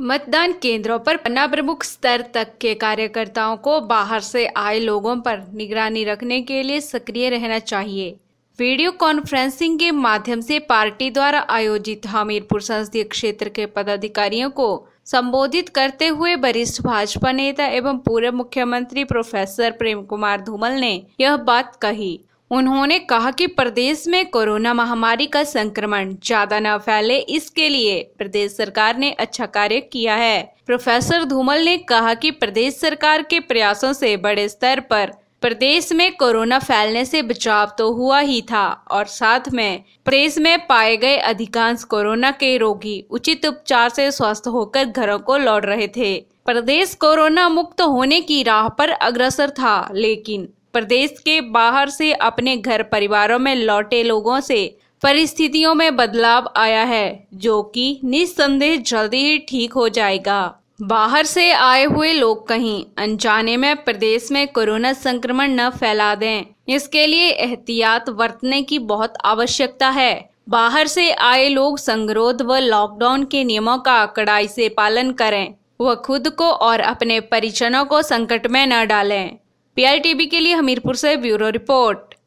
मतदान केंद्रों पर पन्ना प्रमुख स्तर तक के कार्यकर्ताओं को बाहर से आए लोगों पर निगरानी रखने के लिए सक्रिय रहना चाहिए वीडियो कॉन्फ्रेंसिंग के माध्यम से पार्टी द्वारा आयोजित हमीरपुर संसदीय क्षेत्र के पदाधिकारियों को संबोधित करते हुए वरिष्ठ भाजपा नेता एवं पूर्व मुख्यमंत्री प्रोफेसर प्रेम कुमार धूमल ने यह बात कही उन्होंने कहा कि प्रदेश में कोरोना महामारी का संक्रमण ज्यादा न फैले इसके लिए प्रदेश सरकार ने अच्छा कार्य किया है प्रोफेसर धूमल ने कहा कि प्रदेश सरकार के प्रयासों से बड़े स्तर पर प्रदेश में कोरोना फैलने से बचाव तो हुआ ही था और साथ में प्रदेश में पाए गए अधिकांश कोरोना के रोगी उचित उपचार से स्वस्थ होकर घरों को लौट रहे थे प्रदेश कोरोना मुक्त होने की राह पर अग्रसर था लेकिन प्रदेश के बाहर से अपने घर परिवारों में लौटे लोगों से परिस्थितियों में बदलाव आया है जो कि निस्संदेह जल्दी ही ठीक हो जाएगा बाहर से आए हुए लोग कहीं अनजाने में प्रदेश में कोरोना संक्रमण न फैला दें इसके लिए एहतियात बरतने की बहुत आवश्यकता है बाहर से आए लोग संगरोध व लॉकडाउन के नियमों का कड़ाई से पालन करें वह खुद को और अपने परिजनों को संकट में न डालें पीआईटीबी के लिए हमीरपुर से ब्यूरो रिपोर्ट